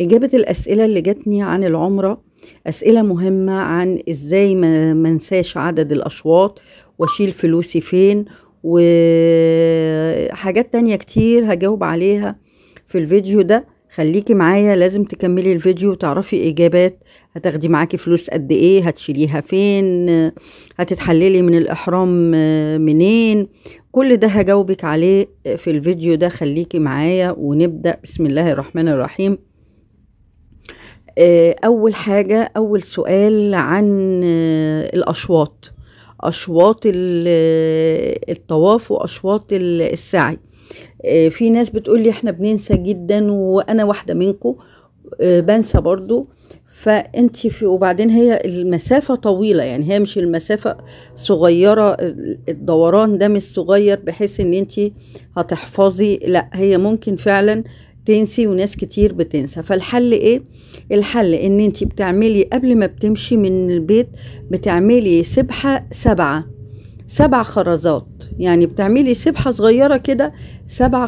إجابة الأسئلة اللي جاتني عن العمرة أسئلة مهمة عن إزاي ما منساش عدد الأشواط وأشيل فلوسي فين وحاجات تانية كتير هجاوب عليها في الفيديو ده خليكي معايا لازم تكملي الفيديو وتعرفي إجابات هتاخدي معاكي فلوس قد إيه هتشيليها فين هتتحللي من الإحرام منين كل ده هجاوبك عليه في الفيديو ده خليكي معايا ونبدأ بسم الله الرحمن الرحيم آه، اول حاجه اول سؤال عن آه، الاشواط اشواط آه، الطواف واشواط السعي في ناس بتقول لي احنا بننسى جدا وانا واحده منكم بنسى برضو فانت في وبعدين هي المسافه طويله يعني هي مش المسافه صغيره الدوران ده مش صغير بحيث ان انت هتحفظي لا هي ممكن فعلا تنسي وناس كتير بتنسى فالحل ايه الحل ان انت بتعملي قبل ما بتمشي من البيت بتعملي سبحة سبعة سبع خرزات يعني بتعملي سبحة صغيرة كده سبع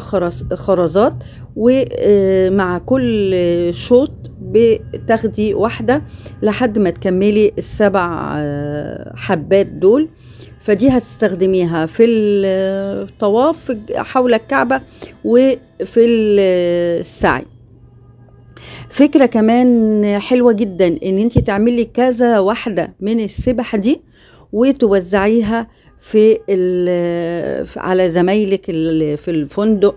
خرزات ومع آه، كل شوط بتاخدي واحدة لحد ما تكملي السبع آه، حبات دول فدي هتستخدميها في الطواف حول الكعبة وفي السعي فكرة كمان حلوة جدا ان انت تعملي كذا واحدة من السبح دي وتوزعيها في على زمايلك في الفندق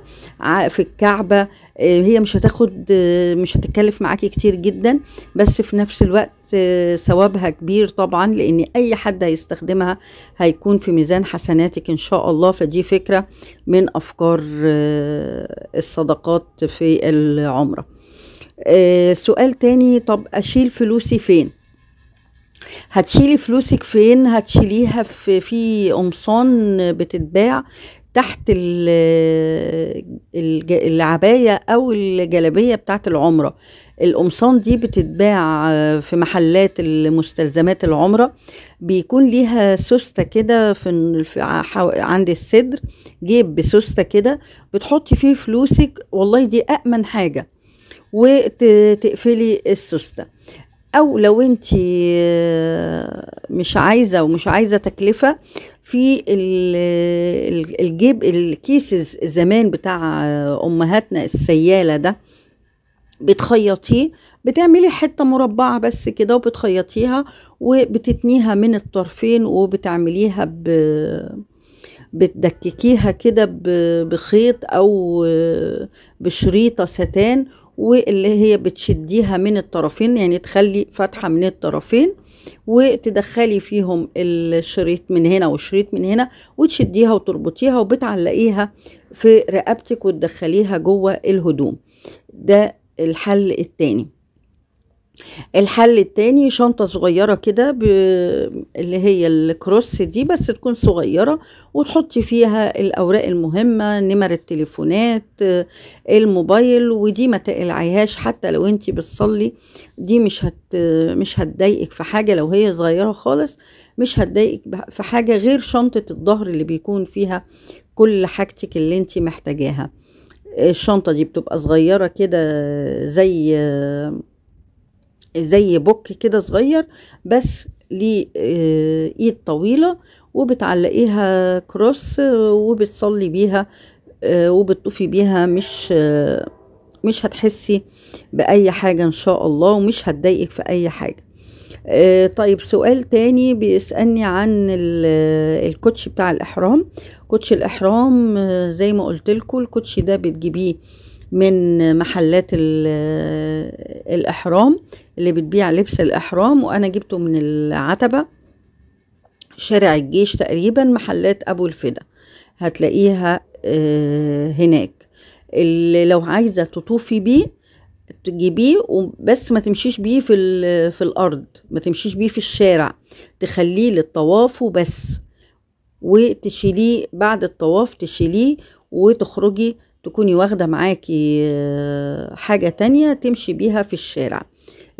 في الكعبه آه، هي مش هتاخد آه، مش هتتكلف معاكي كتير جدا بس في نفس الوقت آه، ثوابها كبير طبعا لان اي حد هيستخدمها هيكون في ميزان حسناتك ان شاء الله فدي فكره من افكار الصدقات في العمره سؤال تاني طب اشيل فلوسي فين هتشيلي فلوسك فين هتشيليها في في قمصان بتتباع تحت العباية أو الجلابية بتاعت العمرة القمصان دي بتتباع في محلات المستلزمات العمرة بيكون ليها سوستة كده في عند الصدر جيب بسوستة كده بتحطي فيه فلوسك والله دي أأمن حاجة وتقفلي السوستة او لو انت آه، مش عايزه ومش عايزه تكلفه في الجيب الكيسز زمان بتاع آه، امهاتنا السياله ده بتخيطيه بتعملي حته مربعه بس كده وبتخيطيها وبتتنيها من الطرفين وبتعمليها ب بتدككيها كده بخيط او آه، بشريطه ستان واللي هي بتشديها من الطرفين يعني تخلي فتحة من الطرفين وتدخلي فيهم الشريط من هنا والشريط من هنا وتشديها وتربطيها وبتعلقيها في رقبتك وتدخليها جوه الهدوم ده الحل التاني الحل التاني شنطة صغيرة كده ب... اللي هي الكروس دي بس تكون صغيرة وتحطي فيها الأوراق المهمة نمر التليفونات الموبايل ودي ما تقلعيهاش حتى لو انتي بتصلي دي مش هت... مش هتضايقك في حاجة لو هي صغيرة خالص مش هتضايقك في حاجة غير شنطة الظهر اللي بيكون فيها كل حاجتك اللي انتي محتاجاها الشنطة دي بتبقى صغيرة كده زي زي بوك كده صغير بس ليه آه، ايد طويله وبتعلقيها كروس آه، وبتصلي بيها آه، وبتطوفي بيها مش مش هتحسي باي حاجه ان شاء الله ومش هتضايقك في اي حاجه طيب سؤال تاني بيسألني عن الكوتش بتاع الإحرام كوتش الإحرام زي ما قلت لكم الكوتش ده بتجيبيه من محلات الإحرام اللي بتبيع لبس الإحرام وأنا جبته من العتبة شارع الجيش تقريبا محلات أبو الفدا هتلاقيها آه، هناك اللي لو عايزة تطوفي بيه تجيبيه بس ما تمشيش بيه في في الارض ما تمشيش بيه في الشارع تخليه للطواف وبس وتشيليه بعد الطواف تشيليه وتخرجي تكوني واخده معاكي آه، حاجه تانية تمشي بيها في الشارع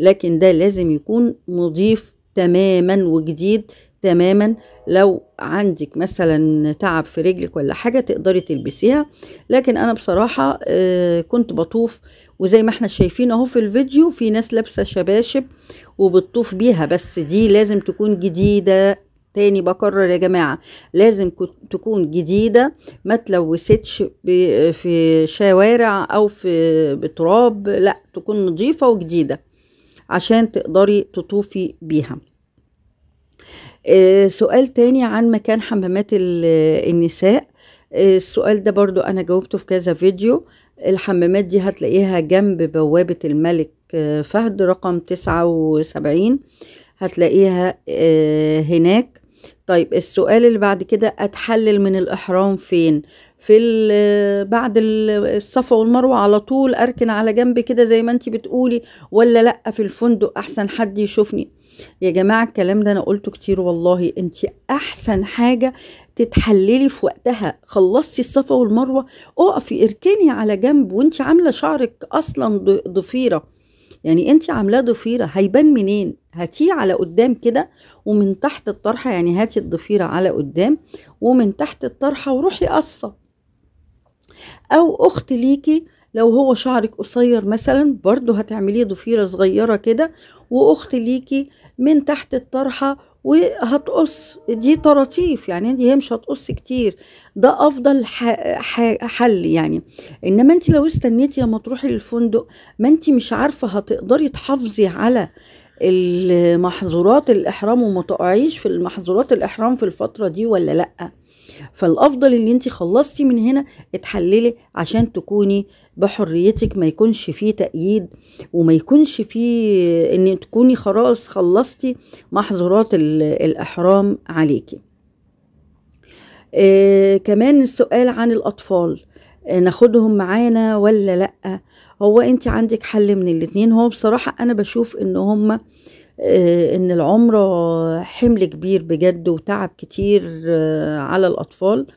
لكن ده لازم يكون نظيف تماما وجديد تماما لو عندك مثلا تعب في رجلك ولا حاجة تقدري تلبسيها لكن أنا بصراحة آه، كنت بطوف وزي ما احنا شايفين اهو في الفيديو في ناس لابسة شباشب وبتطوف بيها بس دي لازم تكون جديدة تاني بكرر يا جماعة لازم تكون جديدة ما تلوستش في شوارع أو في بتراب لا تكون نظيفة وجديدة عشان تقدري تطوفي بيها آه، سؤال تاني عن مكان حمامات النساء آه، السؤال ده برضو أنا جاوبته في كذا فيديو الحمامات دي هتلاقيها جنب بوابة الملك آه، فهد رقم 79 هتلاقيها هناك طيب السؤال اللي بعد كده أتحلل من الإحرام فين؟ في بعد الصفا والمروه على طول اركن على جنب كده زي ما انت بتقولي ولا لا في الفندق احسن حد يشوفني يا جماعه الكلام ده انا قلته كتير والله انت احسن حاجه تتحللي في وقتها خلصتي الصفا والمروه اقفي اركني على جنب وانت عامله شعرك اصلا ضفيره يعني انت عاملاه ضفيره هيبان منين هاتيه على قدام كده ومن تحت الطرحه يعني هاتي الضفيره على قدام ومن تحت الطرحه وروحي قصه او اخت ليكي لو هو شعرك قصير مثلا برضو هتعمليه ضفيره صغيره كده واخت ليكي من تحت الطرحه وهتقص دي طراطيف يعني دي هي مش هتقص كتير ده افضل حل يعني انما انت لو استنيتي لما تروحي للفندق ما انت مش عارفه هتقدري تحافظي على المحظورات الاحرام وما تقعيش في المحظورات الاحرام في الفتره دي ولا لا فالافضل ان انت خلصتي من هنا اتحللي عشان تكوني بحريتك ما يكونش فيه تأييد وما يكونش فيه ان تكوني خلاص خلصتي محظورات الاحرام عليكي آه كمان السؤال عن الاطفال آه، ناخدهم معانا ولا لا هو انت عندك حل من الاثنين هو بصراحة انا بشوف ان هما آه آه، ان العمرة حمل كبير بجد وتعب كتير آه، على الاطفال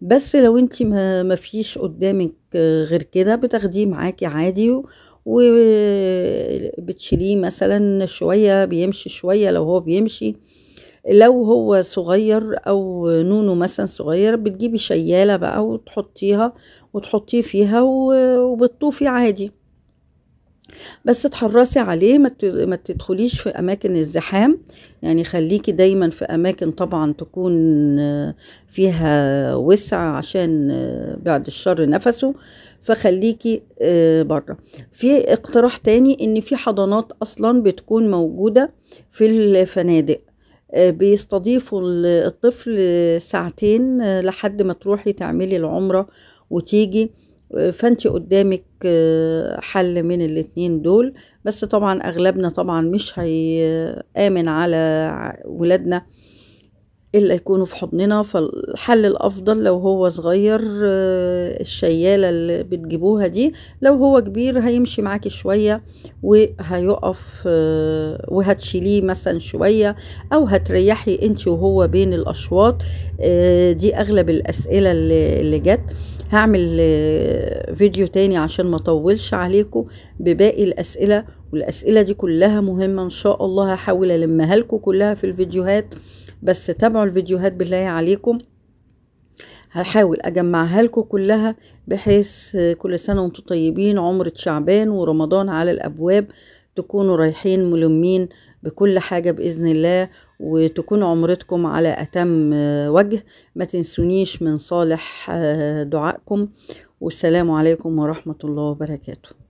بس لو انت ما مفيش قدامك آه، غير كده بتاخديه معاكي عادي وبتشيليه مثلا شوية بيمشي شوية لو هو بيمشي لو هو صغير او نونو مثلا صغير بتجيبي شيالة بقى وتحطيها وتحطيه فيها وبتطوفي عادي بس تحرصي عليه ما تدخليش في اماكن الزحام يعني خليكي دايما في اماكن طبعا تكون آه، فيها وسع عشان آه، بعد الشر نفسه فخليكي آه، بره في اقتراح تاني ان في حضانات اصلا بتكون موجوده في الفنادق بيستضيفوا الطفل ساعتين لحد ما تروحي تعملي العمره وتيجي فانت قدامك آه، حل من الاتنين دول بس طبعا اغلبنا طبعا مش هيامن على ولادنا الا يكونوا في حضننا فالحل الافضل لو هو صغير آه، الشياله اللي بتجيبوها دي لو هو كبير هيمشي معاكي شويه وهيقف آه، وهتشيليه مثلا شويه او هتريحي انت وهو بين الاشواط دي اغلب الاسئله اللي جت هعمل آه، فيديو تاني عشان ما اطولش عليكم بباقي الاسئله والاسئله دي كلها مهمه ان شاء الله هحاول المها لكم كلها في الفيديوهات بس تابعوا الفيديوهات بالله عليكم هحاول اجمعها لكم كلها بحيث آه، كل سنه وانتم طيبين عمره شعبان ورمضان على الابواب تكونوا رايحين ملمين بكل حاجه باذن الله وتكون عمرتكم على أتم وجه ما تنسونيش من صالح آه، دعائكم والسلام عليكم ورحمة الله وبركاته